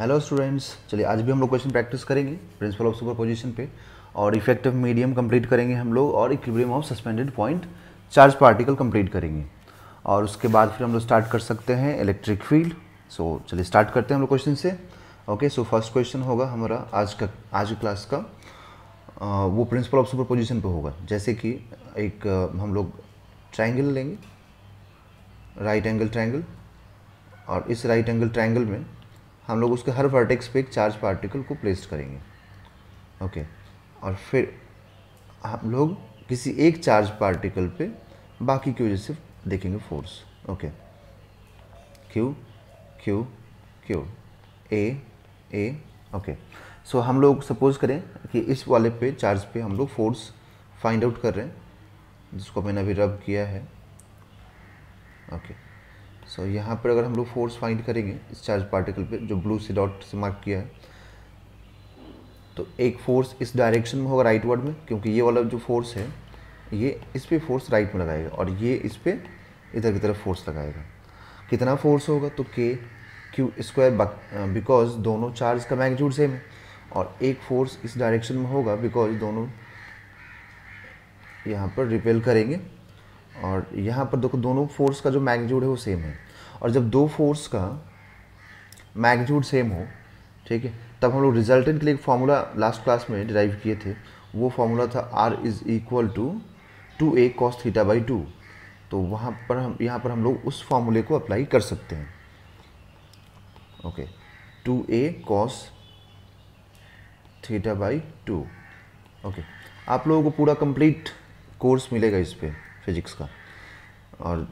Hello students चलिए आज भी हम लोग क्वेश्चन प्रैक्टिस करेंगे प्रिंसिपल ऑफ सुपर पोजिशन पे और इफेक्टिव मीडियम कंप्लीट करेंगे हम लोग और equilibrium of suspended point charge particle complete करेंगे और उसके बाद फिर हम लोग स्टार्ट कर सकते हैं इलेक्ट्रिक फील्ड सो चलिए स्टार्ट करते हैं हम लोग क्वेश्चन से ओके सो फर्स्ट क्वेश्चन होगा हमारा आज का आज क्लास का वो प्रिंसिपल ऑफ सुपर पोजिशन पर होगा जैसे कि एक हम लोग ट्राइंगल लेंगे राइट एंगल ट्राइंगल और इस राइट एंगल ट्राइंगल में हम लोग उसके हर वर्टेक्स पे एक चार्ज पार्टिकल को प्लेस करेंगे ओके और फिर हम लोग किसी एक चार्ज पार्टिकल पे बाकी की वजह से देखेंगे force okay Q Q Q A A okay so हम लोग सपोज करें कि इस वाले पे चार्ज पे हम लोग फोर्स फाइंड आउट कर रहे हैं जिसको मैंने अभी रब किया है ओके okay. सो so, यहाँ पर अगर हम लोग फोर्स फाइंड करेंगे इस चार्ज पार्टिकल पे जो ब्लू से डॉट से मार्क किया है तो एक फोर्स इस डायरेक्शन में होगा राइट वर्ड में क्योंकि ये वाला जो फोर्स है ये इस पर फोर्स राइट में लगाएगा और ये इस पर इधर की तरफ फोर्स लगाएगा कितना फोर्स होगा तो के क्यू स्क्वायर बिकॉज दोनों चार्ज का मैगजूड सेम है और एक फोर्स इस डायरेक्शन में होगा बिकॉज दोनों यहाँ पर रिपेल करेंगे और यहाँ पर देखो दोनों फोर्स का जो मैगजूड़ है वो सेम है और जब दो फोर्स का मैग्नीट्यूड सेम हो ठीक है तब हम लोग रिजल्टेंट के लिए एक फार्मूला लास्ट क्लास में डिराइव किए थे वो फार्मूला था R is equal to two A cos theta by two तो वहाँ पर हम यहाँ पर हम लोग उस फार्मूले को अप्लाई कर सकते हैं okay two A cos theta by two okay आप लोगों को पूरा कंप्लीट कोर्स मिलेगा इस पर फिजिक्स का और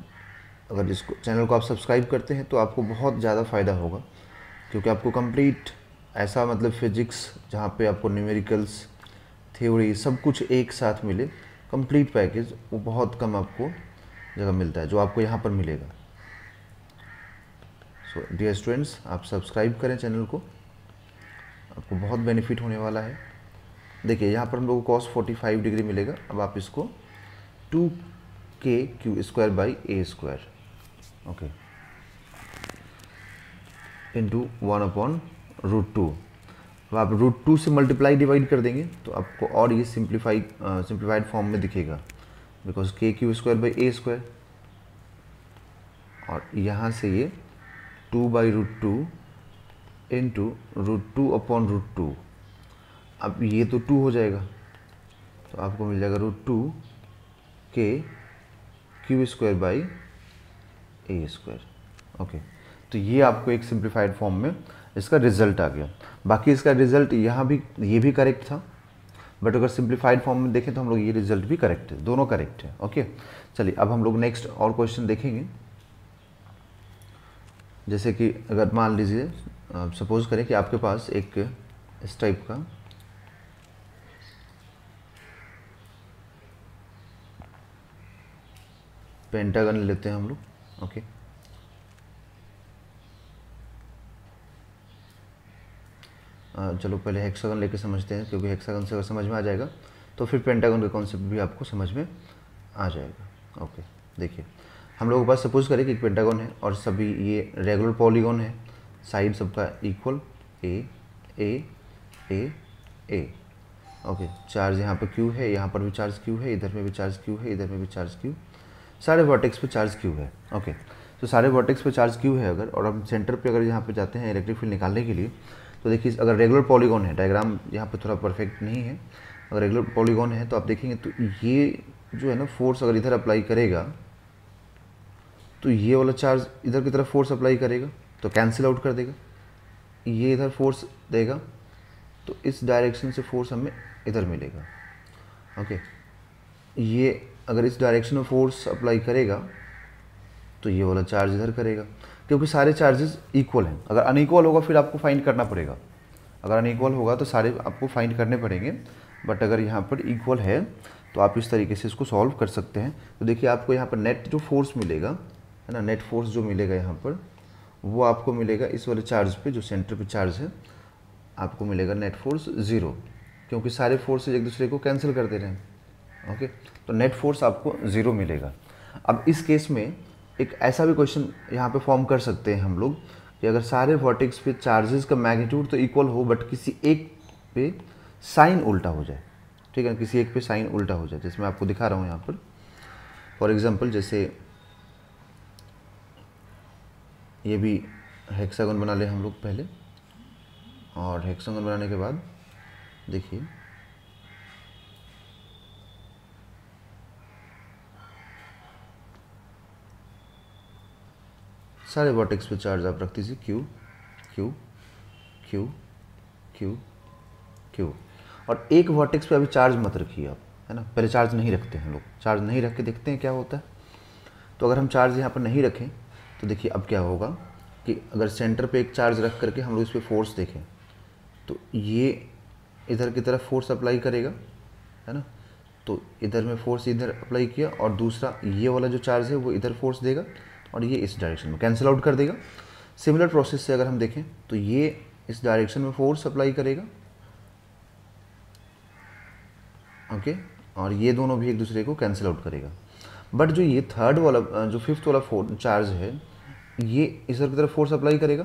अगर इस चैनल को आप सब्सक्राइब करते हैं तो आपको बहुत ज़्यादा फ़ायदा होगा क्योंकि आपको कंप्लीट ऐसा मतलब फिजिक्स जहाँ पे आपको न्यूमेरिकल्स थ्योरी सब कुछ एक साथ मिले कंप्लीट पैकेज वो बहुत कम आपको जगह मिलता है जो आपको यहाँ पर मिलेगा सो डियर स्टूडेंट्स आप सब्सक्राइब करें चैनल को आपको बहुत बेनिफिट होने वाला है देखिए यहाँ पर हम लोग को कॉस्ट फोर्टी फाइव डिग्री मिलेगा अब आप इसको two K Q square by A square okay into one upon root two अब आप रूट टू से मल्टीप्लाई डिवाइड कर देंगे तो आपको और ये सिंप्लीफाई सिंप्लीफाइड फॉर्म में दिखेगा because K Q square by A square और यहाँ से ये two by root two into root two upon root two अब ये तो टू हो जाएगा तो आपको मिल जाएगा root two K Q square by A square okay तो ये आपको एक सिंप्लीफाइड फॉर्म में इसका रिजल्ट आ गया बाकी इसका रिजल्ट यहाँ भी ये भी करेक्ट था बट अगर सिंप्लीफाइड फॉर्म में देखें तो हम लोग ये रिजल्ट भी करेक्ट है दोनों करेक्ट है ओके चलिए अब हम लोग नेक्स्ट और क्वेश्चन देखेंगे जैसे कि अगर मान लीजिए सपोज करें कि आपके पास एक इस टाइप का पेंटागन लेते हैं हम लोग ओके चलो पहले हेक्सागन लेके समझते हैं क्योंकि हेक्सागन से अगर समझ में आ जाएगा तो फिर पेंटागन का कॉन्सेप्ट भी आपको समझ में आ जाएगा ओके देखिए हम लोगों के पास सपोज करें कि एक पेंटागन है और सभी ये रेगुलर पॉलीगॉन है साइड सबका equal A A A A okay charge यहाँ पर क्यू है यहाँ पर भी चार्ज क्यू है इधर में भी चार्ज क्यू है इधर में भी चार्ज क्यू सारे वर्टेक्स पे चार्ज क्यू है ओके तो सारे वर्टेक्स पे चार्ज क्यू है अगर और हम सेंटर पे अगर यहाँ पे जाते हैं इलेक्ट्रिक फील्ड निकालने के लिए तो देखिए अगर रेगुलर पॉलीगॉन है डायग्राम यहाँ पर थोड़ा परफेक्ट नहीं है अगर रेगुलर पॉलीगॉन है तो आप देखेंगे तो ये जो है ना फोर्स अगर इधर अप्लाई करेगा तो ये वाला चार्ज इधर की तरफ फोर्स अप्लाई करेगा तो कैंसिल आउट कर देगा ये इधर फोर्स देगा तो इस डायरेक्शन से फोर्स हमें इधर मिलेगा ओके ये अगर इस डायरेक्शन में फोर्स अप्लाई करेगा तो ये वाला चार्ज इधर करेगा क्योंकि सारे चार्जेस इक्वल हैं अगर अनइक्वल होगा फिर आपको फाइंड करना पड़ेगा अगर अनइक्वल होगा तो सारे आपको फाइंड करने पड़ेंगे बट अगर यहाँ पर इक्वल है तो आप इस तरीके से इसको सॉल्व कर सकते हैं तो देखिए आपको यहाँ पर नेट जो फोर्स मिलेगा है ना नेट फोर्स जो मिलेगा यहाँ पर वो आपको मिलेगा इस वाले चार्ज पे जो सेंटर पे चार्ज है आपको मिलेगा नेट फोर्स ज़ीरो क्योंकि सारे फोर्सेज एक दूसरे को कैंसिल कर दे रहे हैं ओके तो नेट फोर्स आपको ज़ीरो मिलेगा अब इस केस में एक ऐसा भी क्वेश्चन यहाँ पे फॉर्म कर सकते हैं हम लोग कि अगर सारे वर्टिक्स पे चार्जेस का मैग्नीट्यूड तो इक्वल हो बट किसी एक पे साइन उल्टा हो जाए ठीक है किसी एक पे साइन उल्टा हो जाए जैसे मैं आपको दिखा रहा हूँ यहाँ पर फॉर एग्ज़ाम्पल जैसे ये भी हेक्सागन बना ले हम लोग पहले और हेक्सागन बनाने के बाद देखिए सारे वर्टेक्स पे चार्ज आप रख दीजिए Q Q Q Q Q और एक वर्टेक्स पे अभी चार्ज मत रखिए आप है ना पहले चार्ज नहीं रखते हैं लोग चार्ज नहीं रख के देखते हैं क्या होता है तो अगर हम चार्ज यहाँ पर नहीं रखें तो देखिए अब क्या होगा कि अगर सेंटर पे एक चार्ज रख करके हम लोग इस पर फोर्स देखें तो ये इधर की तरफ फोर्स अप्लाई करेगा है ना तो इधर में फोर्स इधर अप्लाई किया और दूसरा ये वाला जो चार्ज है वो इधर फोर्स देगा और ये इस डायरेक्शन में कैंसिल आउट कर देगा सिमिलर प्रोसेस से अगर हम देखें तो ये इस डायरेक्शन में फोर्स अप्लाई करेगा ओके okay? और ये दोनों भी एक दूसरे को कैंसिल आउट करेगा बट जो ये थर्ड वाला जो फिफ्थ वाला चार्ज है ये इस तरफ की तरफ फोर्स अप्लाई करेगा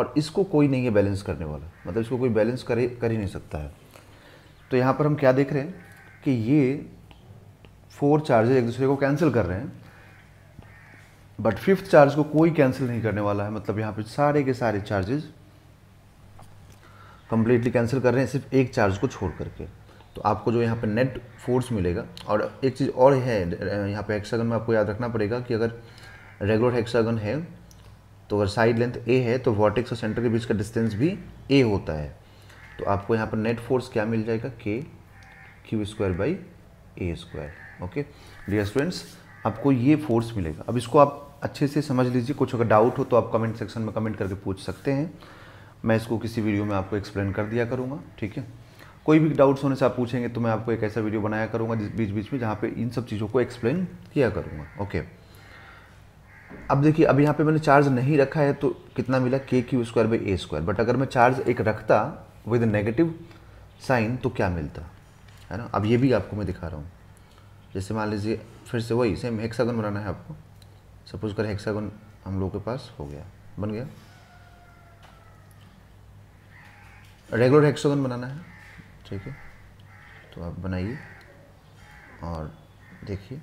और इसको कोई नहीं है बैलेंस करने वाला मतलब इसको कोई बैलेंस करे कर ही नहीं सकता है तो यहाँ पर हम क्या देख रहे हैं कि ये फोर चार्जेज एक दूसरे को कैंसिल कर रहे हैं बट फिफ्थ चार्ज को कोई कैंसिल नहीं करने वाला है मतलब यहाँ पे सारे के सारे चार्जेस कंप्लीटली कैंसिल कर रहे हैं सिर्फ एक चार्ज को छोड़ करके तो आपको जो यहाँ पे नेट फोर्स मिलेगा और एक चीज़ और है यहाँ पे हेक्सागन में आपको याद रखना पड़ेगा कि अगर रेगुलर हेक्सागन है तो अगर साइड लेंथ ए है तो वॉटेक्स और सेंटर के बीच का डिस्टेंस भी ए होता है तो आपको यहाँ पर नेट फोर्स क्या मिल जाएगा K Q square by A square okay dear students आपको ये फोर्स मिलेगा अब इसको आप अच्छे से समझ लीजिए कुछ अगर डाउट हो तो आप कमेंट सेक्शन में कमेंट करके पूछ सकते हैं मैं इसको किसी वीडियो में आपको एक्सप्लेन कर दिया करूँगा ठीक है कोई भी डाउट्स होने से आप पूछेंगे तो मैं आपको एक ऐसा वीडियो बनाया करूँगा जिस बीच बीच में जहाँ पे इन सब चीज़ों को एक्सप्लेन किया करूँगा ओके अब देखिए अब यहाँ पे मैंने चार्ज नहीं रखा है तो कितना मिला K Q square by A square but अगर मैं चार्ज एक रखता विद नेगेटिव साइन तो क्या मिलता है ना अब ये भी आपको मैं दिखा रहा हूँ जैसे मान लीजिए फिर से वही सेम सेकंड बनाना है आपको सपोज कर हेक्सागन हम लोग के पास हो गया बन गया रेगुलर हेक्सागन बनाना है ठीक है तो आप बनाइए और देखिए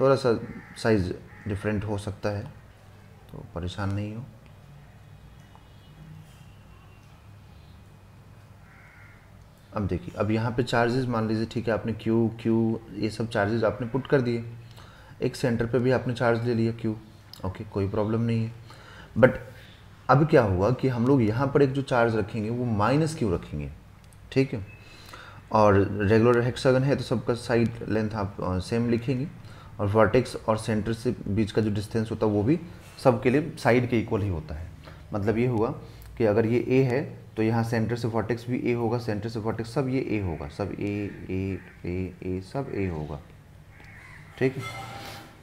थोड़ा सा साइज़ डिफरेंट हो सकता है तो परेशान नहीं हो अब देखिए अब यहाँ पे चार्जेस मान लीजिए ठीक है आपने क्यू क्यू ये सब चार्जेस आपने पुट कर दिए एक सेंटर पे भी आपने चार्ज ले लिया क्यू ओके कोई प्रॉब्लम नहीं है बट अब क्या हुआ कि हम लोग यहाँ पर एक जो चार्ज रखेंगे वो माइनस क्यू रखेंगे ठीक है और रेगुलर हेक्सागन है तो सबका साइड लेंथ आप सेम लिखेंगे और वर्टेक्स और सेंटर से बीच का जो डिस्टेंस होता है वो भी सबके लिए साइड के इक्वल ही होता है मतलब ये हुआ कि अगर ये ए है तो यहाँ सेंटर से वर्टेक्स भी ए होगा सेंटर से वर्टेक्स सब ये ए होगा सब ए ए ए ए सब ए होगा ठीक है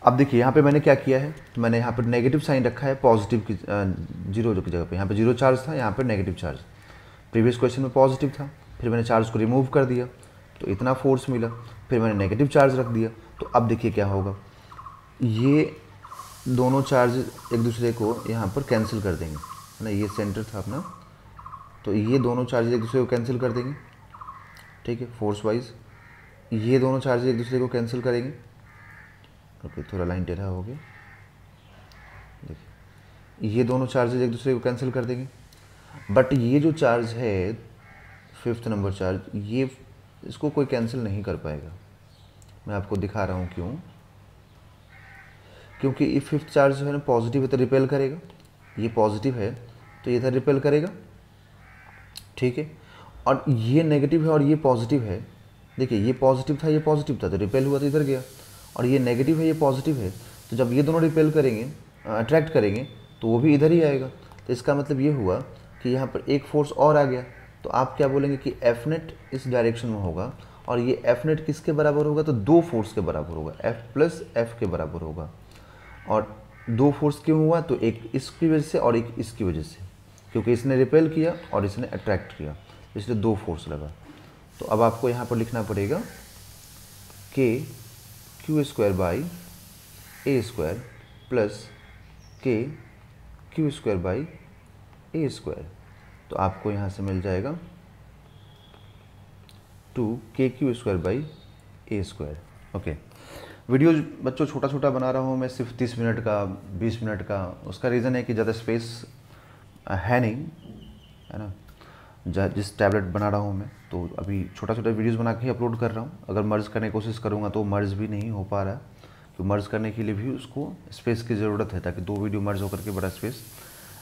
अब देखिए यहाँ पे मैंने क्या किया है मैंने यहाँ पर नेगेटिव साइन रखा है पॉजिटिव की जीरो की जगह पे यहाँ पे जीरो चार्ज था यहाँ पर नेगेटिव चार्ज प्रीवियस क्वेश्चन में पॉजिटिव था फिर मैंने चार्ज को रिमूव कर दिया तो इतना फोर्स मिला फिर मैंने नेगेटिव चार्ज रख दिया तो अब देखिए क्या होगा ये दोनों चार्ज एक दूसरे को यहाँ पर कैंसिल कर देंगे है ना ये सेंटर था अपना तो ये दोनों चार्ज एक दूसरे को कैंसिल कर देंगे ठीक है फोर्स वाइज ये दोनों चार्ज एक दूसरे को कैंसिल करेंगे ओके थोड़ा लाइन टेढ़ा हो गया देखिए ये दोनों चार्जेज एक दूसरे को कैंसिल कर देंगे बट ये जो चार्ज है फिफ्थ नंबर चार्ज ये इसको कोई कैंसिल नहीं कर पाएगा मैं आपको दिखा रहा हूँ क्यों क्योंकि ये फिफ्थ चार्ज जो है ना पॉजिटिव है तो रिपेल करेगा ये पॉजिटिव है तो ये इधर रिपेल करेगा ठीक है और ये नेगेटिव है और ये पॉजिटिव है देखिए ये पॉजिटिव था ये पॉजिटिव था तो रिपेल हुआ तो इधर गया और ये नेगेटिव है ये पॉजिटिव है तो जब ये दोनों रिपेल करेंगे अट्रैक्ट करेंगे तो वो भी इधर ही आएगा तो इसका मतलब ये हुआ कि यहाँ पर एक फोर्स और आ गया तो आप क्या बोलेंगे कि एफ नेट इस डायरेक्शन में होगा और ये एफ नेट किसके बराबर होगा तो दो फोर्स के बराबर होगा एफ प्लस एफ के बराबर होगा और दो फोर्स क्यों हुआ तो एक इसकी वजह से और एक इसकी वजह से क्योंकि इसने रिपेल किया और इसने अट्रैक्ट किया इसलिए दो फोर्स लगा तो अब आपको यहाँ पर लिखना पड़ेगा कि Q square by A square plus K Q square by A square तो आपको यहाँ से मिल जाएगा two K Q square by A square okay video बच्चों छोटा छोटा बना रहा हूँ मैं सिर्फ तीस मिनट का बीस मिनट का उसका रीज़न है कि ज़्यादा स्पेस है नहीं है ना जिस टैबलेट बना रहा हूँ मैं तो अभी छोटा छोटा वीडियोस बना के ही अपलोड कर रहा हूँ अगर मर्ज करने की कोशिश करूँगा तो मर्ज भी नहीं हो पा रहा तो मर्ज करने के लिए भी उसको स्पेस की ज़रूरत है ताकि दो वीडियो मर्ज होकर के बड़ा स्पेस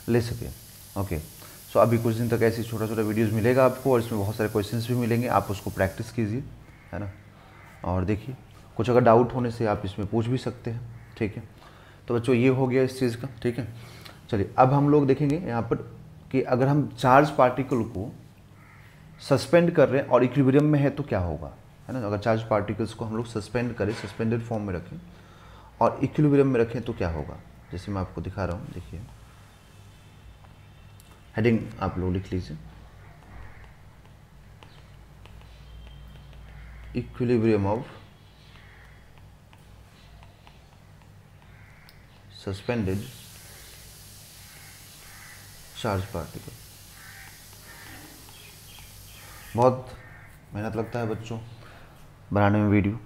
ले सके ओके सो अभी कुछ दिन तक ऐसे छोटा छोटा वीडियोज़ मिलेगा आपको और इसमें बहुत सारे क्वेश्चन भी मिलेंगे आप उसको प्रैक्टिस कीजिए है ना और देखिए कुछ अगर डाउट होने से आप इसमें पूछ भी सकते हैं ठीक है तो बच्चों ये हो गया इस चीज़ का ठीक है चलिए अब हम लोग देखेंगे यहाँ पर कि अगर हम चार्ज पार्टिकल को सस्पेंड कर रहे हैं और इक्विबरियम में है तो क्या होगा है ना अगर चार्ज पार्टिकल्स को हम लोग सस्पेंड करें सस्पेंडेड फॉर्म में रखें और इक्विबरियम में रखें तो क्या होगा जैसे मैं आपको दिखा रहा हूँ देखिए हेडिंग आप लोग लिख लीजिए equilibrium of suspended charge particle बहुत मेहनत लगता है बच्चों बनाने में वीडियो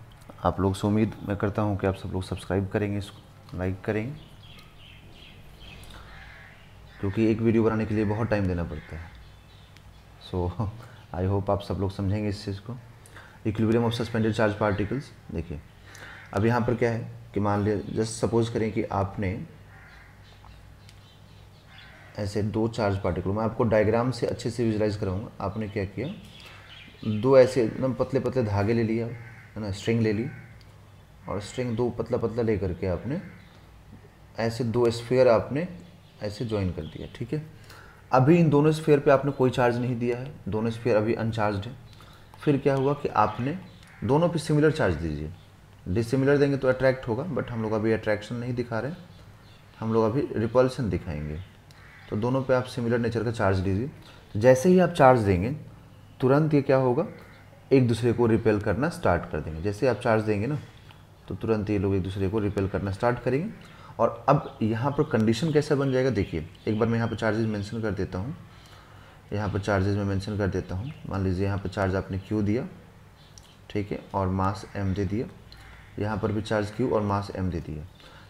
आप लोग से उम्मीद मैं करता हूँ कि आप सब लोग सब्सक्राइब करेंगे इसको लाइक करेंगे क्योंकि एक वीडियो बनाने के लिए बहुत टाइम देना पड़ता है सो आई होप आप सब लोग समझेंगे इस चीज़ को equilibrium of suspended charge particles देखिए अब यहाँ पर क्या है कि मान लिया जस्ट सपोज करें कि आपने ऐसे दो चार्ज पार्टिकल मैं आपको डायग्राम से अच्छे से विजुलाइज कराऊंगा आपने क्या किया दो ऐसे एकदम पतले पतले धागे ले लिया है ना स्ट्रिंग ले ली और स्ट्रिंग दो पतला पतला ले करके आपने ऐसे दो स्फेयर आपने ऐसे ज्वाइन कर दिया ठीक है अभी इन दोनों स्फेयर पे आपने कोई चार्ज नहीं दिया है दोनों स्फेयर अभी अनचार्ज है फिर क्या हुआ कि आपने दोनों पे सिमिलर चार्ज दीजिए डिसिमिलर देंगे तो अट्रैक्ट होगा बट हम लोग अभी अट्रैक्शन नहीं दिखा रहे हम लोग अभी रिपल्सन दिखाएंगे तो दोनों पे आप सिमिलर नेचर का चार्ज लीजिए तो जैसे ही आप चार्ज देंगे तुरंत ये क्या होगा एक दूसरे को रिपेल करना स्टार्ट कर देंगे जैसे आप चार्ज देंगे ना तो तुरंत ये लोग एक दूसरे को रिपेल करना स्टार्ट करेंगे और अब यहाँ पर कंडीशन कैसा बन जाएगा देखिए एक बार मैं यहाँ पर चार्जेस मैंशन कर देता हूँ यहाँ पर चार्जेज में मैंशन कर देता हूँ मान लीजिए यहाँ पर चार्ज आपने क्यू दिया ठीक है और मास एम दे दिया यहाँ पर भी चार्ज क्यू और मास एम दे दिया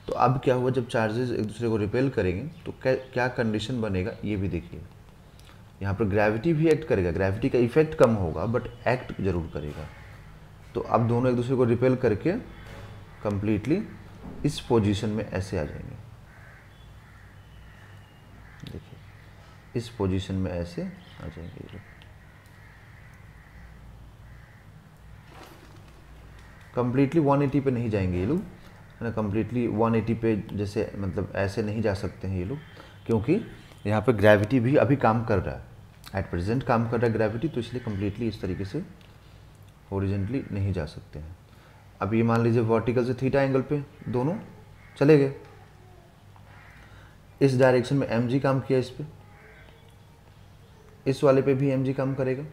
तो अब क्या हुआ जब चार्जेस एक दूसरे को रिपेल करेंगे तो क्या कंडीशन बनेगा ये भी देखिए यहाँ पर ग्रेविटी भी एक्ट करेगा ग्रेविटी का इफेक्ट कम होगा बट एक्ट जरूर करेगा तो अब दोनों एक दूसरे को रिपेल करके कंप्लीटली इस पोजीशन में ऐसे आ जाएंगे देखिए इस पोजीशन में ऐसे आ जाएंगे कंप्लीटली 180 पे नहीं जाएंगे ये लोग ना कम्प्लीटली एटी पे जैसे मतलब ऐसे नहीं जा सकते हैं ये लोग क्योंकि यहाँ पे ग्रेविटी भी अभी काम कर रहा है एट प्रेजेंट काम कर रहा है ग्रेविटी तो इसलिए कम्प्लीटली इस तरीके से ओरिजेंटली नहीं जा सकते हैं अब ये मान लीजिए वर्टिकल से थीटा एंगल पे दोनों चले गए इस डायरेक्शन में एम काम किया इस पर इस वाले पे भी एम काम करेगा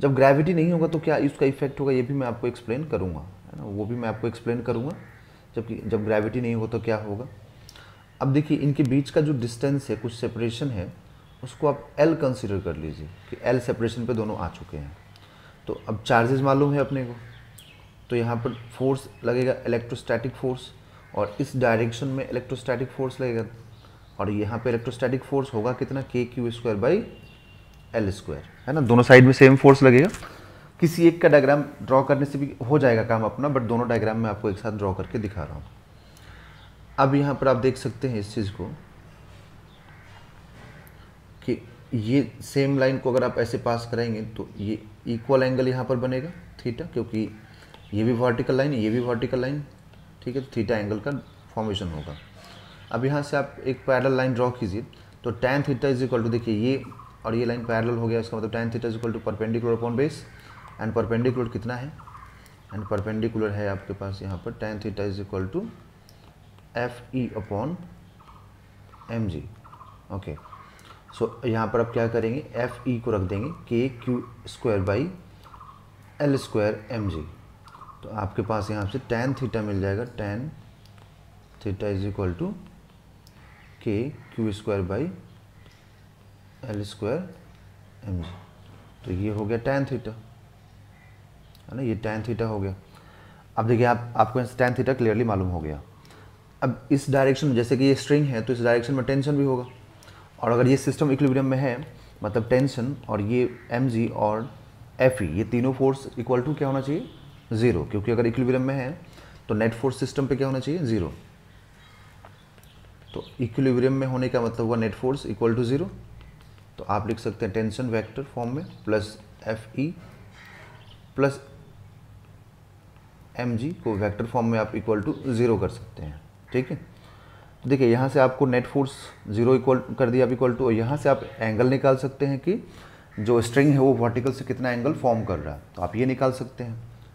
जब ग्रेविटी नहीं होगा तो क्या इसका इफेक्ट होगा ये भी मैं आपको एक्सप्लेन करूँगा है ना वो भी मैं आपको एक्सप्लेन करूँगा जबकि जब ग्रेविटी नहीं हो तो क्या होगा अब देखिए इनके बीच का जो डिस्टेंस है कुछ सेपरेशन है उसको आप एल कंसिडर कर लीजिए कि एल सेपरेशन पे दोनों आ चुके हैं तो अब चार्जेस मालूम है अपने को तो यहाँ पर फोर्स लगेगा इलेक्ट्रोस्टैटिक फोर्स और इस डायरेक्शन में इलेक्ट्रोस्टैटिक फोर्स लगेगा और यहाँ पे इलेक्ट्रोस्टैटिक फोर्स होगा कितना K Q square by L square है ना दोनों साइड में सेम फोर्स लगेगा किसी एक का डायग्राम ड्रॉ करने से भी हो जाएगा काम अपना बट दोनों डायग्राम मैं आपको एक साथ ड्रॉ करके दिखा रहा हूँ अब यहाँ पर आप देख सकते हैं इस चीज़ को कि ये सेम लाइन को अगर आप ऐसे पास करेंगे तो ये इक्वल एंगल यहाँ पर बनेगा थीटा क्योंकि ये भी वर्टिकल लाइन ये भी वर्टिकल लाइन ठीक है तो थीटा एंगल का फॉर्मेशन होगा अब यहाँ से आप एक पैरल लाइन ड्रॉ कीजिए तो tan theta is equal to देखिए ये और ये लाइन पैरल हो गया इसका मतलब tan theta is equal to perpendicular upon base and perpendicular कितना है एंड परपेंडिकुलर है आपके पास यहाँ पर tan theta is equal to F E upon M G okay so यहाँ पर आप क्या करेंगे एफ ई को रख देंगे K Q square by L square M G तो आपके पास यहाँ से टेन थीटा मिल जाएगा tan theta is equal to K Q square by L square M G तो ये हो गया टेन थीटा है ना ये टेन थीटा हो गया अब देखिए आप आपको टेन थीटा क्लियरली मालूम हो गया अब इस डायरेक्शन में जैसे कि ये स्ट्रिंग है तो इस डायरेक्शन में टेंशन भी होगा और अगर ये सिस्टम इक्विलिब्रियम में है मतलब टेंशन और ये एम और एफ ये तीनों फोर्स इक्वल टू क्या होना चाहिए ज़ीरो क्योंकि अगर इक्विलिब्रियम में है तो नेट फोर्स सिस्टम पर क्या होना चाहिए ज़ीरो तो इक्विलिब्रियम में होने का मतलब हुआ net force equal to zero तो आप लिख सकते हैं टेंशन वेक्टर फॉर्म में plus F E plus M G को वेक्टर फॉर्म में आप इक्वल टू ज़ीरो कर सकते हैं ठीक है देखिए यहाँ से आपको नेट फोर्स ज़ीरो इक्वल कर दिया आप इक्वल टू और यहाँ से आप एंगल निकाल सकते हैं कि जो स्ट्रिंग है वो वर्टिकल से कितना एंगल फॉर्म कर रहा है तो आप ये निकाल सकते हैं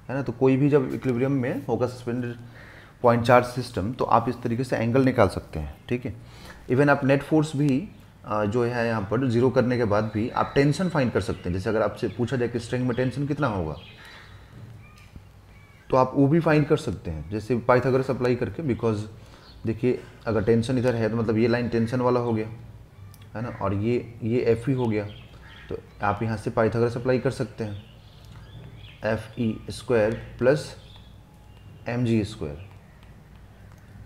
है ना तो कोई भी जब इक्विलिब्रियम में होगा सस्पेंडेड पॉइंट चार्ज सिस्टम तो आप इस तरीके से एंगल निकाल सकते हैं ठीक है इवन आप नेट फोर्स भी जो है यहाँ पर जीरो करने के बाद भी आप टेंशन फाइंड कर सकते हैं जैसे अगर आपसे पूछा जाए कि स्ट्रिंग में टेंशन कितना होगा तो आप वो भी फाइंड कर सकते हैं जैसे पाइथागोरस अप्लाई करके बिकॉज देखिए अगर टेंशन इधर है तो मतलब ये लाइन टेंशन वाला हो गया है ना और ये ये एफ ई हो गया तो आप यहाँ से पाइथागोरस अप्लाई कर सकते हैं F E square plus M G square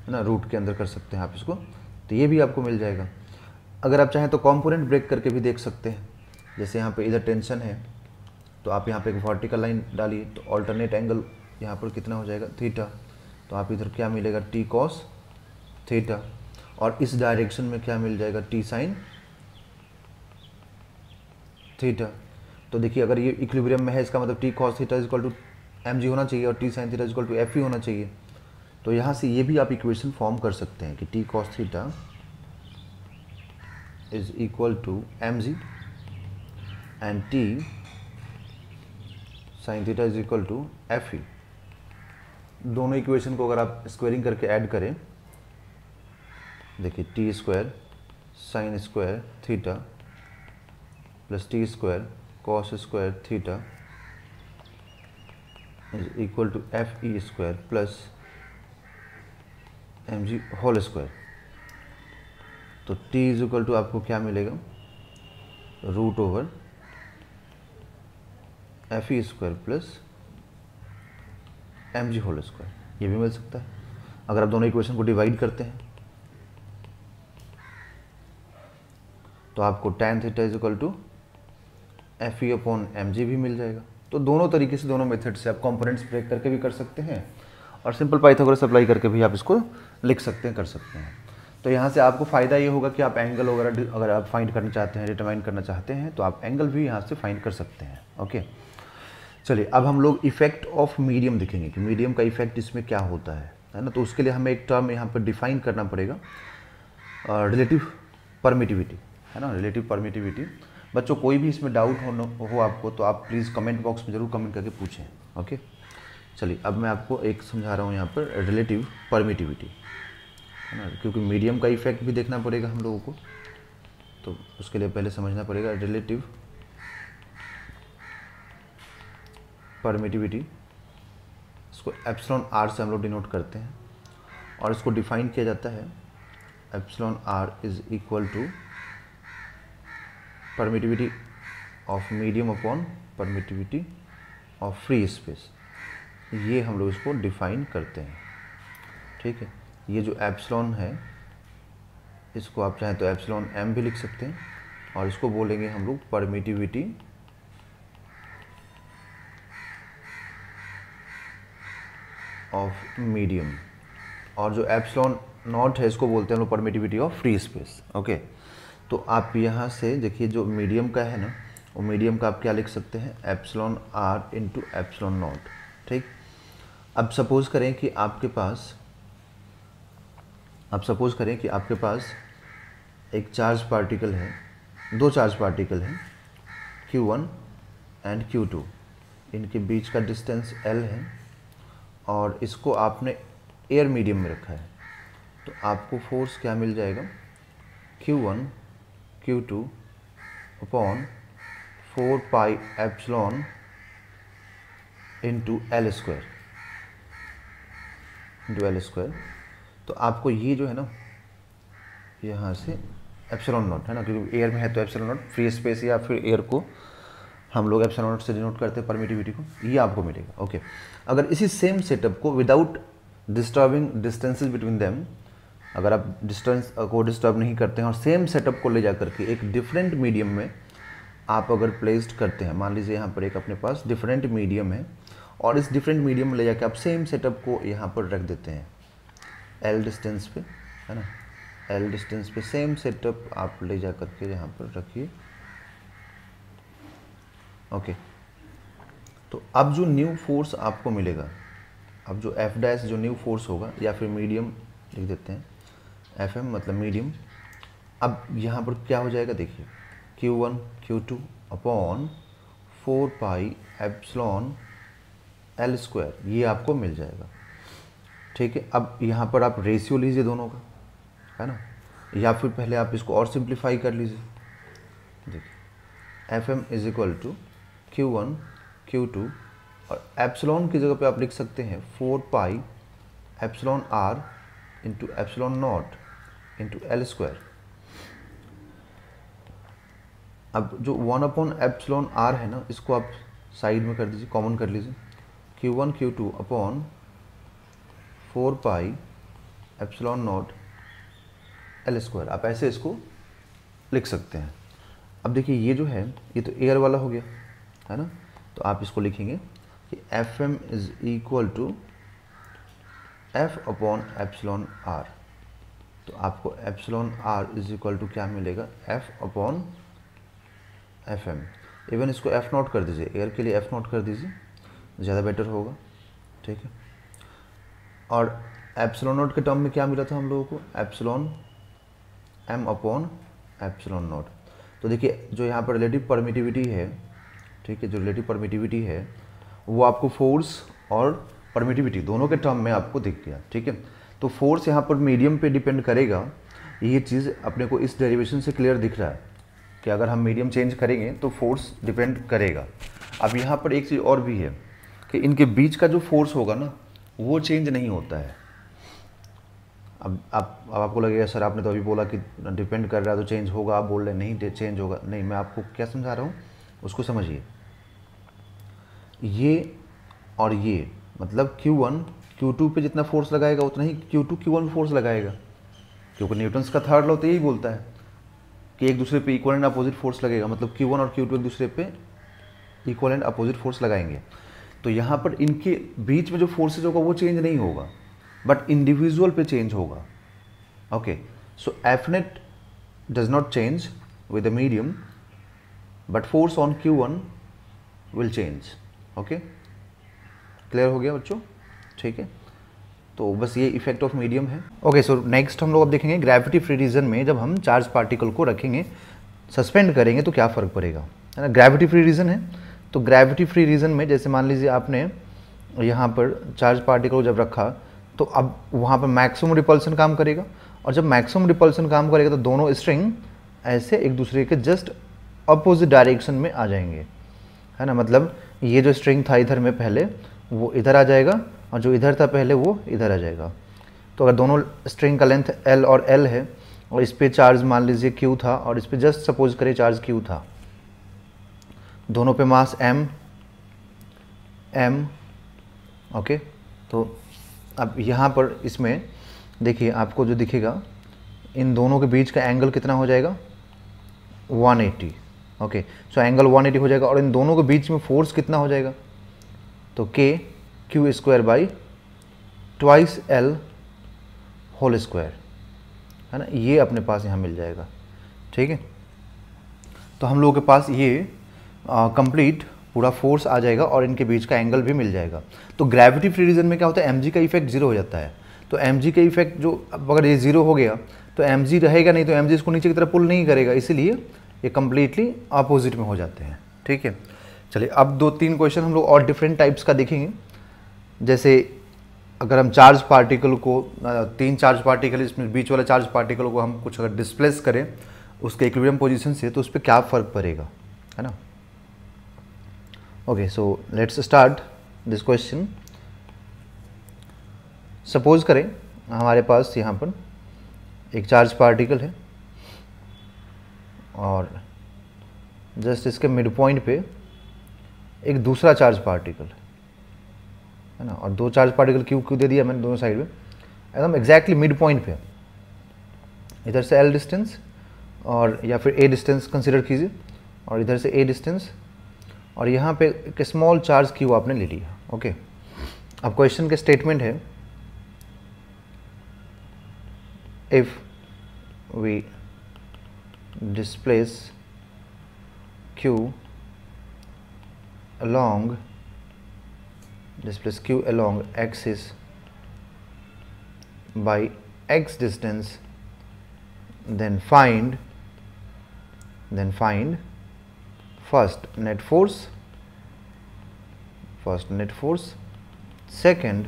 है ना रूट के अंदर कर सकते हैं आप इसको तो ये भी आपको मिल जाएगा अगर आप चाहें तो कॉम्पोनेंट ब्रेक करके भी देख सकते हैं जैसे यहाँ पे इधर टेंशन है तो आप यहाँ पे एक वर्टिकल लाइन डालिए तो ऑल्टरनेट एंगल यहाँ पर कितना हो जाएगा थीटा तो आप इधर क्या मिलेगा टी कॉस थीटा और इस डायरेक्शन में क्या मिल जाएगा टी साइन थीटा तो देखिए अगर ये इक्विलिब्रियम में है इसका मतलब T cos theta equal to M G होना चाहिए और T sine theta equal to F E होना चाहिए तो यहाँ से ये भी आप इक्वेशन फॉर्म कर सकते हैं कि T cos theta is equal to M G and T sine theta is equal to F E दोनों इक्वेशन को अगर आप स्क्वायरिंग करके ऐड करें देखिए T square sine square theta plus T square cos square theta is equal to F E square plus M G whole square तो T is equal to आपको क्या मिलेगा root over F E square plus M G whole square ये भी मिल सकता है अगर आप दोनों इक्वेशन को डिवाइड करते हैं तो आपको tan theta is equal to F E upon M G भी मिल जाएगा तो दोनों तरीके से दोनों मेथड से आप कंपोनेंट्स ब्रेक करके भी कर सकते हैं और सिंपल पाइथागोरस अप्लाई करके भी आप इसको लिख सकते हैं कर सकते हैं तो यहाँ से आपको फ़ायदा ये होगा कि आप एंगल वगैरह अगर आप फाइंड करना चाहते हैं डिटरमाइन करना चाहते हैं तो आप एंगल भी यहाँ से फाइंड कर सकते हैं ओके चलिए अब हम लोग इफेक्ट ऑफ मीडियम देखेंगे कि मीडियम का इफेक्ट इसमें क्या होता है है ना तो उसके लिए हमें एक टर्म यहाँ पर डिफाइन करना पड़ेगा रिलेटिव परमिटिविटी है ना रिलेटिव परमिटिविटी बच्चों कोई भी इसमें डाउट हो हो आपको तो आप प्लीज़ कमेंट बॉक्स में ज़रूर कमेंट करके पूछें ओके चलिए अब मैं आपको एक समझा रहा हूँ यहाँ पर रिलेटिव परमिटिविटी है ना क्योंकि मीडियम का इफेक्ट भी देखना पड़ेगा हम लोगों को तो उसके लिए पहले समझना पड़ेगा रिलेटिव परमिटिविटी इसको एप्सलॉन आर से हम लोग डिनोट करते हैं और इसको डिफाइन किया जाता है epsilon R is equal to permittivity of medium upon permittivity of free space ये हम लोग इसको डिफाइन करते हैं ठीक है ये जो एप्सलॉन है इसको आप चाहें तो एप्सलॉन एम भी लिख सकते हैं और इसको बोलेंगे हम लोग परमिटिविटी ऑफ मीडियम और जो एप्सलॉन नॉट है इसको बोलते हैं लोग permittivity of free space okay तो आप यहाँ से देखिए जो मीडियम का है ना वो मीडियम का आप क्या लिख सकते हैं epsilon R into epsilon naught ठीक अब सपोज़ करें कि आपके पास अब सपोज़ करें कि आपके पास एक चार्ज पार्टिकल है दो चार्ज पार्टिकल हैं Q1 एंड Q2 इनके बीच का डिस्टेंस L है और इसको आपने एयर मीडियम में रखा है तो आपको फोर्स क्या मिल जाएगा Q1 one Q two upon four pi epsilon into L square into L square तो आपको ये जो है ना यहाँ से एप्सलॉन नॉट है ना क्योंकि एयर में है तो एप्सलॉन नॉट फ्री स्पेस या फिर एयर को हम लोग एप्सन से डिनोट करते हैं परमिटिविटी को ये आपको मिलेगा ओके अगर इसी सेम सेटअप को without disturbing distances between them अगर आप डिस्टेंस को डिस्टर्ब नहीं करते हैं और सेम सेटअप को ले जा करके एक डिफरेंट मीडियम में आप अगर प्लेस्ड करते हैं मान लीजिए यहाँ पर एक अपने पास डिफरेंट मीडियम है और इस डिफरेंट मीडियम में ले जाकर आप सेम सेटअप को यहाँ पर रख देते हैं एल डिस्टेंस पे है ना एल डिस्टेंस पे सेम सेटअप आप ले जा करके यहाँ पर रखिए ओके तो अब जो न्यू फोर्स आपको मिलेगा अब जो एफ डैस जो न्यू फोर्स होगा या फिर मीडियम लिख देते हैं एफ एम मतलब मीडियम अब यहाँ पर क्या हो जाएगा देखिए Q one Q two upon four pi epsilon L square ये आपको मिल जाएगा ठीक है अब यहाँ पर आप रेशियो लीजिए दोनों का है ना या फिर पहले आप इसको और सिंप्लीफाई कर लीजिए देखिए F M is equal to Q1, Q2 और एप्सलॉन की जगह पे आप लिख सकते हैं four pi epsilon R into epsilon naught into L square अब जो वन अपॉन एप्सलॉन आर है ना इसको आप साइड में कर दीजिए कॉमन कर लीजिए Q one Q two upon four pi epsilon naught L square आप ऐसे इसको लिख सकते हैं अब देखिए ये जो है ये तो एयर वाला हो गया है ना तो आप इसको लिखेंगे कि F M is equal to F upon epsilon R तो आपको epsilon R is equal to क्या मिलेगा F upon F M even इसको एफ नोट कर दीजिए एयर के लिए एफ नोट कर दीजिए ज़्यादा बेटर होगा ठीक है और एप्सलॉन नोट के टर्म में क्या मिला था हम लोगों को epsilon M upon epsilon naught तो देखिए जो यहाँ पर रिलेटिव परमिटिविटी है ठीक है जो रिलेटिव परमिटिविटी है वो आपको फोर्स और परमिटिविटी दोनों के टर्म में आपको दिख गया ठीक है तो फोर्स यहाँ पर मीडियम पे डिपेंड करेगा ये चीज़ अपने को इस डेरिवेशन से क्लियर दिख रहा है कि अगर हम मीडियम चेंज करेंगे तो फोर्स डिपेंड करेगा अब यहाँ पर एक चीज़ और भी है कि इनके बीच का जो फोर्स होगा ना वो चेंज नहीं होता है अब आप अब आपको लगेगा सर आपने तो अभी बोला कि डिपेंड कर रहा है तो चेंज होगा आप बोल रहे नहीं चेंज होगा नहीं मैं आपको क्या समझा रहा हूँ उसको समझिए ये और ये मतलब Q1 Q2 पे जितना फोर्स लगाएगा उतना ही Q2 Q1 पे फोर्स लगाएगा क्योंकि न्यूटन्स का थर्ड लॉ तो यही बोलता है कि एक दूसरे पे इक्वल एंड अपोजिट फोर्स लगेगा मतलब Q1 और Q2 एक दूसरे पे इक्वल एंड अपोजिट फोर्स लगाएंगे तो यहाँ पर इनके बीच में जो फोर्सेज होगा वो चेंज नहीं होगा बट इंडिविजुअल पे चेंज होगा okay so F net does not change with the but force on Q one will change okay clear हो गया बच्चों ठीक है तो बस ये इफेक्ट ऑफ मीडियम है ओके सो नेक्स्ट हम लोग अब देखेंगे ग्रेविटी फ्री रीजन में जब हम चार्ज पार्टिकल को रखेंगे सस्पेंड करेंगे तो क्या फ़र्क पड़ेगा है ना ग्रेविटी फ्री रीजन है तो ग्रेविटी फ्री रीजन में जैसे मान लीजिए आपने यहाँ पर चार्ज पार्टिकल को जब रखा तो अब वहाँ पर मैक्सिमम रिपल्सन काम करेगा और जब मैक्सिमम रिपल्सन काम करेगा तो दोनों स्ट्रिंग ऐसे एक दूसरे के जस्ट अपोजिट डायरेक्शन में आ जाएंगे है ना मतलब ये जो स्ट्रिंग था इधर में पहले वो इधर आ जाएगा और जो इधर था पहले वो इधर आ जाएगा तो अगर दोनों स्ट्रिंग का लेंथ एल और एल है और इस पर चार्ज मान लीजिए क्यू था और इस पर जस्ट सपोज करें चार्ज क्यू था दोनों पे मास एम एम ओके तो अब यहाँ पर इसमें देखिए आपको जो दिखेगा इन दोनों के बीच का एंगल कितना हो जाएगा 180 ओके सो एंगल 180 हो जाएगा और इन दोनों के बीच में फोर्स कितना हो जाएगा तो K Q square by twice L whole square है ना ये अपने पास यहाँ मिल जाएगा ठीक है तो हम लोगों के पास ये कंप्लीट पूरा फोर्स आ जाएगा और इनके बीच का एंगल भी मिल जाएगा तो ग्रेविटी फ्री रीजन में क्या होता है एम का इफेक्ट जीरो हो जाता है तो एम का इफेक्ट जो अगर ये जीरो हो गया तो एम रहेगा नहीं तो एम इसको नीचे की तरफ पुल नहीं करेगा इसीलिए ये कम्प्लीटली अपोजिट में हो जाते हैं ठीक है चलिए अब दो तीन क्वेश्चन हम लोग और डिफरेंट टाइप्स का देखेंगे जैसे अगर हम चार्ज पार्टिकल को तीन चार्ज पार्टिकल इसमें बीच वाला चार्ज पार्टिकल को हम कुछ अगर डिस्प्लेस करें उसके इक्विलिब्रियम पोजीशन से तो उस पर क्या फ़र्क पड़ेगा है ना okay so let's start this question suppose करें हमारे पास यहाँ पर एक चार्ज पार्टिकल है और जस्ट इसके मिड पॉइंट पे एक दूसरा चार्ज पार्टिकल है ना और दो चार्ज पार्टिकल क्यू क्यू दे दिया मैंने दोनों साइड में एकदम एग्जैक्टली मिड पॉइंट पे इधर से एल डिस्टेंस और या फिर ए डिस्टेंस कंसिडर कीजिए और इधर से ए डिस्टेंस और यहाँ पे एक स्मॉल चार्ज क्यू आपने ले लिया ओके अब क्वेश्चन के स्टेटमेंट है if we displace q along displace q along axis by x distance then find then find first net force first net force second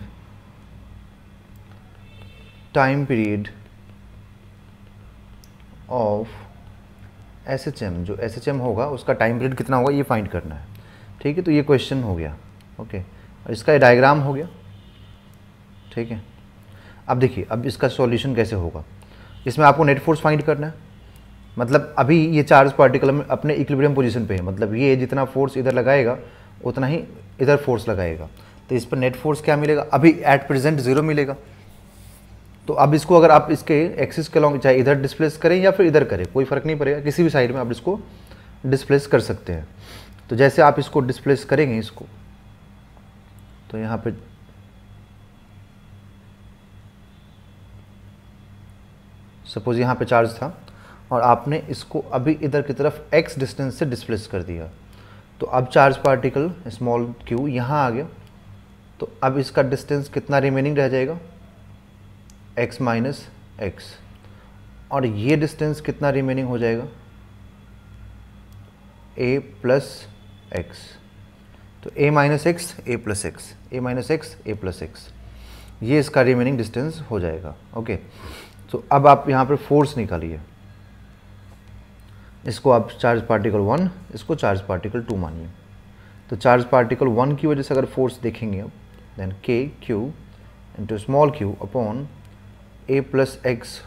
time period of S H M जो S H M होगा उसका time period कितना होगा ये find करना है ठीक है तो ये क्वेश्चन हो गया ओके और इसका डायग्राम हो गया ठीक है अब देखिए अब इसका सॉल्यूशन कैसे होगा इसमें आपको नेट फोर्स फाइंड करना है मतलब अभी ये चार्ज पार्टिकल में अपने इक्विलिब्रियम पोजीशन पे है मतलब ये जितना फोर्स इधर लगाएगा उतना ही इधर फोर्स लगाएगा तो इस पर नेट फोर्स क्या मिलेगा अभी एट प्रेजेंट ज़ीरो मिलेगा तो अब इसको अगर आप इसके एक्सिस के लॉन्ग चाहे इधर डिस्प्लेस करें या फिर इधर करें कोई फ़र्क नहीं पड़ेगा किसी भी साइड में आप इसको डिस्प्लेस कर सकते हैं तो जैसे आप इसको डिस्प्लेस करेंगे इसको तो यहाँ पे सपोज़ यहाँ पे चार्ज था और आपने इसको अभी इधर की तरफ एक्स डिस्टेंस से डिस्प्लेस कर दिया तो अब चार्ज पार्टिकल स्मॉल क्यू यहाँ आ गया तो अब इसका डिस्टेंस कितना रिमेनिंग रह जाएगा x माइनस एक्स और ये डिस्टेंस कितना रिमेनिंग हो जाएगा a प्लस एक्स तो a minus X A plus X A minus X A plus X ये इसका रिमेनिंग डिस्टेंस हो जाएगा ओके तो अब आप यहाँ पर फोर्स निकालिए इसको आप चार्ज पार्टिकल वन इसको चार्ज पार्टिकल टू मानिए तो चार्ज पार्टिकल वन की वजह से अगर फोर्स देखेंगे अब then K Q into small Q upon A plus X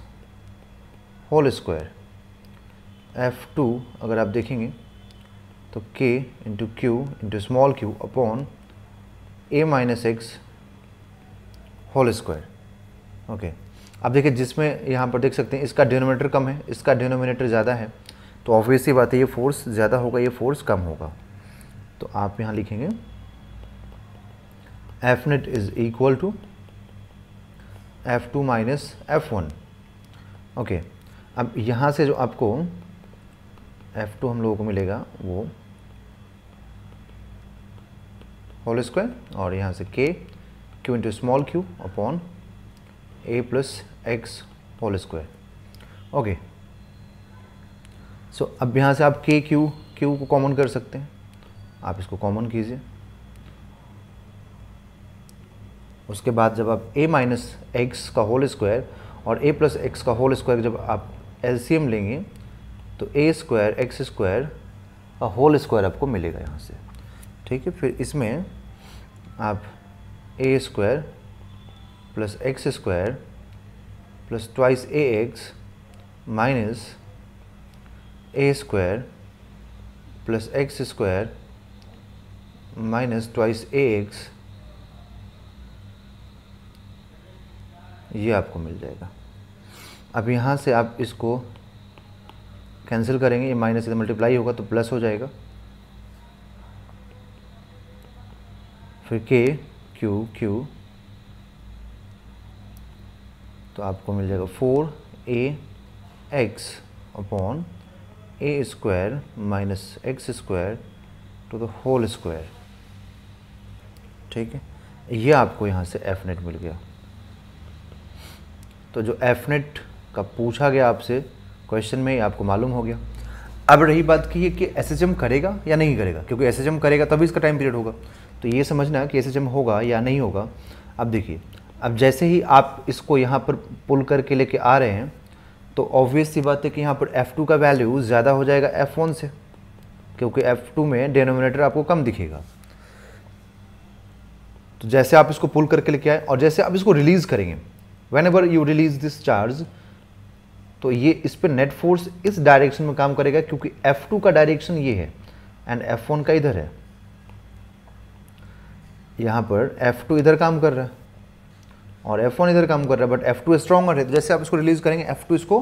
whole square F two अगर आप देखेंगे तो K into Q into small Q upon A minus X whole square okay आप देखिए जिसमें यहाँ पर देख सकते हैं इसका डिनोमिनेटर कम है इसका डिनोमिनेटर ज़्यादा है तो ऑब्वियसली बात है ये फोर्स ज़्यादा होगा ये फोर्स कम होगा तो आप यहाँ लिखेंगे F net is equal to F two minus F one okay अब यहाँ से जो आपको एफ़ टू हम लोगों को मिलेगा वो होल स्क्वायर और यहाँ से K Q into small Q upon A plus X whole square okay so अब यहाँ से आप के क्यू क्यू को कॉमन कर सकते हैं आप इसको कॉमन कीजिए उसके बाद जब आप ए माइनस एक्स का होल स्क्वायर और ए प्लस एक्स का होल स्क्वायर जब आप एलसीएम लेंगे तो ए स्क्वायर एक्स स्क्वायर का होल स्क्वायर आपको मिलेगा यहाँ से ठीक है फिर इसमें आप A square plus X square plus twice A X minus A square plus X square minus twice A X ये आपको मिल जाएगा अब यहाँ से आप इसको कैंसिल करेंगे ये माइनस इधर मल्टीप्लाई होगा तो प्लस हो जाएगा फिर के क्यू क्यू तो आपको मिल जाएगा four A X upon A square minus X square to the whole square ठीक है ये आपको यहाँ से एफ नेट मिल गया तो जो एफ नेट का पूछा गया आपसे क्वेश्चन में आपको मालूम हो गया अब रही बात की है कि एस करेगा या नहीं करेगा क्योंकि एस करेगा तभी इसका टाइम पीरियड होगा तो ये समझना कि एस होगा या नहीं होगा अब देखिए अब जैसे ही आप इसको यहाँ पर पुल करके लेके आ रहे हैं तो ऑब्वियस सी बात है कि यहाँ पर F2 का वैल्यू ज़्यादा हो जाएगा F1 से क्योंकि F2 में डेनोमिनेटर आपको कम दिखेगा तो जैसे आप इसको पुल करके लेके आए और जैसे आप इसको रिलीज़ करेंगे whenever you release this charge तो ये इस पर नेट फोर्स इस डायरेक्शन में काम करेगा क्योंकि F2 का डायरेक्शन ये है एंड F1 का इधर है यहाँ पर F2 इधर काम कर रहा है और F1 इधर काम कर रहा है बट F2 टू स्ट्रॉन्गर है तो जैसे आप इसको रिलीज़ करेंगे F2 इसको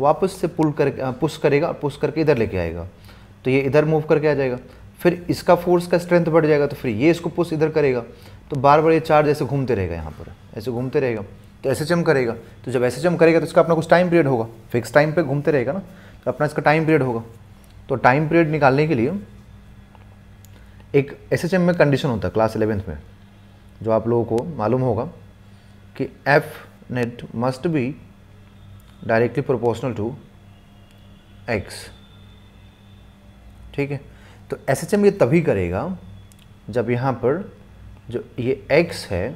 वापस से पुल कर पुश करेगा और पुश करके इधर लेके आएगा तो ये इधर मूव करके आ जाएगा फिर इसका फोर्स का स्ट्रेंथ बढ़ जाएगा तो फिर ये इसको पुश इधर करेगा तो बार बार ये चार्ज ऐसे घूमते रहेगा यहाँ पर ऐसे घूमते रहेगा तो एस एच एम करेगा तो जब एस एच एम करेगा तो इसका अपना कुछ टाइम पीरियड होगा फिक्स टाइम पे घूमते रहेगा ना तो अपना इसका टाइम पीरियड होगा तो टाइम पीरियड निकालने के लिए एक एस एच एम में कंडीशन होता है क्लास इलेवेंथ में जो आप लोगों को मालूम होगा कि F net must be directly proportional to X ठीक है तो एस एच एम ये तभी करेगा जब यहाँ पर जो ये एक्स है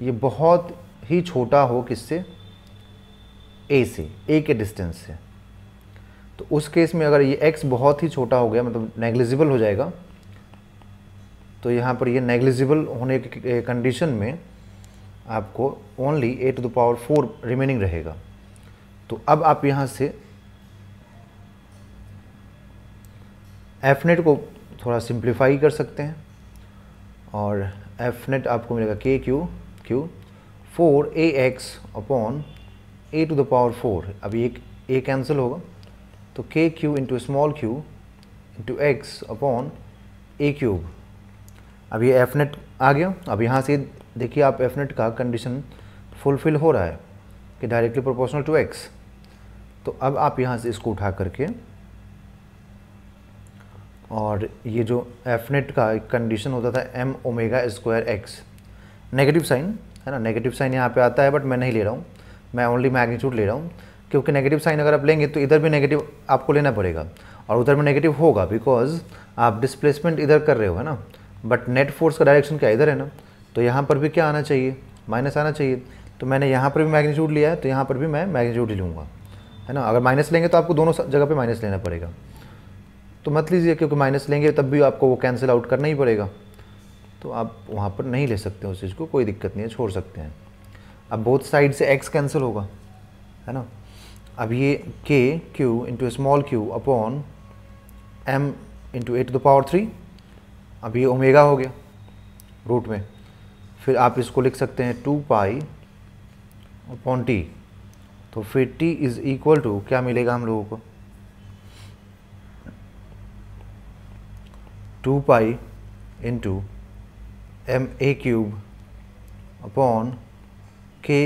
ये बहुत ही छोटा हो किससे ए से ए के डिस्टेंस से तो उस केस में अगर ये एक्स बहुत ही छोटा हो गया मतलब नेग्लिजिबल हो जाएगा तो यहाँ पर ये नेग्लिजिबल होने के कंडीशन में आपको only A to the power four remaining रहेगा तो अब आप यहाँ से एफ नेट को थोड़ा सिंप्लीफाई कर सकते हैं और एफ नेट आपको मिलेगा K Q Q four A X upon A to the power four अभी एक ए कैंसिल होगा तो K Q into small Q into X upon A cube अब ये एफ नेट आ गया अब यहाँ से देखिए आप एफ नेट का कंडीशन फुलफिल हो रहा है कि डायरेक्टली प्रोपोर्शनल टू एक्स तो अब आप यहाँ से इसको उठा करके और ये जो एफ नेट का एक कंडीशन होता था M omega square X negative sign है ना नेगेटिव साइन यहाँ पे आता है बट मैं नहीं ले रहा हूँ मैं ओनली मैग्नीट्यूड ले रहा हूँ क्योंकि नेगेटिव साइन अगर आप लेंगे तो इधर भी नेगेटिव आपको लेना पड़ेगा और उधर भी नेगेटिव होगा बिकॉज आप डिस्प्लेसमेंट इधर कर रहे हो है ना बट नेट फोर्स का डायरेक्शन क्या इधर है ना तो यहाँ पर भी क्या आना चाहिए माइनस आना चाहिए तो मैंने यहाँ पर भी मैग्नीट्यूड लिया है तो यहाँ पर भी मैं मैग्नीट्यूड ही लूँगा है ना अगर माइनस लेंगे तो आपको दोनों जगह पे माइनस लेना पड़ेगा तो मत लीजिए क्योंकि माइनस लेंगे तब भी आपको वो कैंसिल आउट करना ही पड़ेगा तो आप वहाँ पर नहीं ले सकते उस चीज़ को कोई दिक्कत नहीं है छोड़ सकते हैं अब बोथ साइड से एक्स कैंसिल होगा है ना अब ये K Q into small Q upon M into A to the power three अब ये ओमेगा हो गया रूट में फिर आप इसको लिख सकते हैं टू पाई अपॉन टी तो फिर टी इज़ इक्वल टू क्या मिलेगा हम लोगों को two pi into M A cube upon K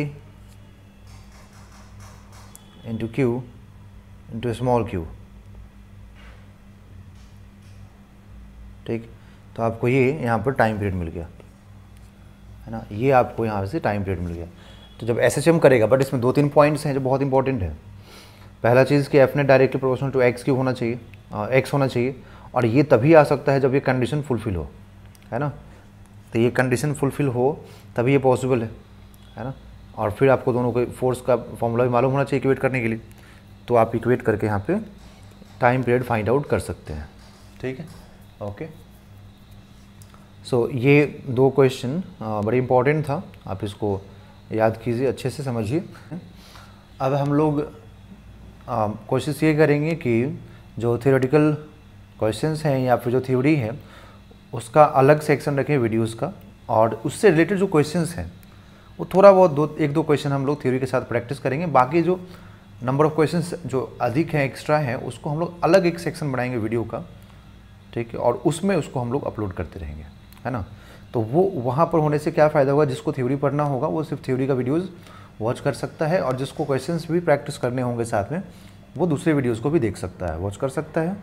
into Q into small Q ठीक तो आपको ये यहाँ पर टाइम पीरियड मिल गया है ना ये आपको यहाँ से टाइम पीरियड मिल गया तो जब एस एच एम करेगा बट इसमें दो तीन पॉइंट्स हैं जो बहुत इंपॉर्टेंट है पहला चीज़ कि F net directly proportional to X Q होना चाहिए एक्स हाँ, होना चाहिए और ये तभी आ सकता है जब ये कंडीशन फुलफिल हो है ना तो ये कंडीशन फुलफिल हो तभी ये पॉसिबल है है ना और फिर आपको दोनों के फोर्स का फॉर्मूला भी मालूम होना चाहिए इक्वेट करने के लिए तो आप इक्वेट करके यहाँ पे टाइम पीरियड फाइंड आउट कर सकते हैं ठीक है ओके सो so, ये दो क्वेश्चन बड़े इंपॉर्टेंट था आप इसको याद कीजिए अच्छे से समझिए अब हम लोग कोशिश ये करेंगे कि जो थियोरेटिकल क्वेश्चंस हैं या फिर जो थ्योरी है उसका अलग सेक्शन रखें वीडियोज़ का और उससे रिलेटेड जो क्वेश्चन हैं वो थोड़ा बहुत दो एक दो क्वेश्चन हम लोग थ्योरी के साथ प्रैक्टिस करेंगे बाकी जो नंबर ऑफ़ क्वेश्चन जो अधिक हैं एक्स्ट्रा हैं उसको हम लोग अलग एक सेक्शन बनाएंगे वीडियो का ठीक है और उसमें उसको हम लोग अपलोड करते रहेंगे है ना तो वो वहाँ पर होने से क्या फ़ायदा होगा जिसको थ्योरी पढ़ना होगा वो सिर्फ थ्योरी का वीडियोज़ वॉच कर सकता है और जिसको क्वेश्चन भी प्रैक्टिस करने होंगे साथ में वो दूसरे वीडियोज़ को भी देख सकता है वॉच कर सकता है